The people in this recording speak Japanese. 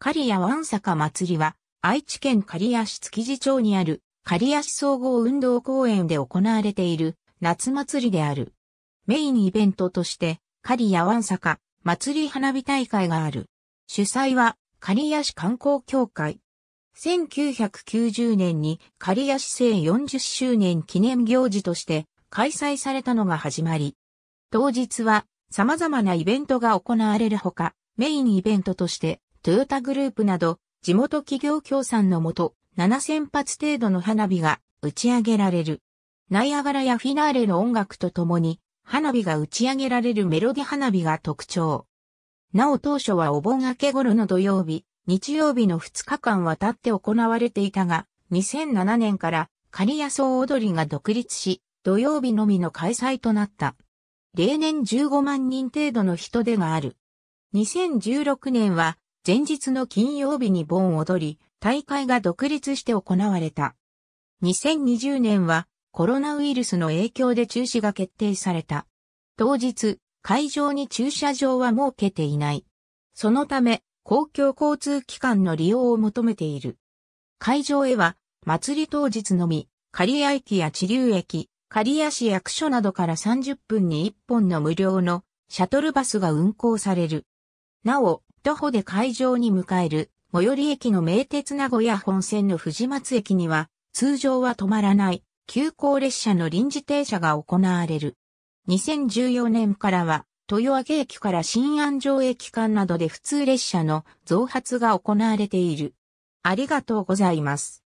刈谷湾坂祭りは、愛知県刈谷市築地町にある、刈谷市総合運動公園で行われている、夏祭りである。メインイベントとして、刈谷湾坂祭り花火大会がある。主催は、刈谷市観光協会。1990年に刈谷市政40周年記念行事として開催されたのが始まり、当日は様々なイベントが行われるほか、メインイベントとしてトヨタグループなど、地元企業協賛のもと、7000発程度の花火が打ち上げられる。ナイアガラやフィナーレの音楽とともに、花火が打ち上げられるメロディ花火が特徴。なお当初はお盆明け頃の土曜日、日曜日の2日間渡って行われていたが、2007年から仮野草踊りが独立し、土曜日のみの開催となった。例年15万人程度の人出がある。2016年は前日の金曜日に盆踊り、大会が独立して行われた。2020年はコロナウイルスの影響で中止が決定された。当日、会場に駐車場は設けていない。そのため、公共交通機関の利用を求めている。会場へは、祭り当日のみ、刈谷駅や地流駅、刈谷市役所などから30分に1本の無料のシャトルバスが運行される。なお、徒歩で会場に向かえる、最寄り駅の名鉄名古屋本線の藤松駅には、通常は止まらない、急行列車の臨時停車が行われる。2014年からは、豊明駅から新安城駅間などで普通列車の増発が行われている。ありがとうございます。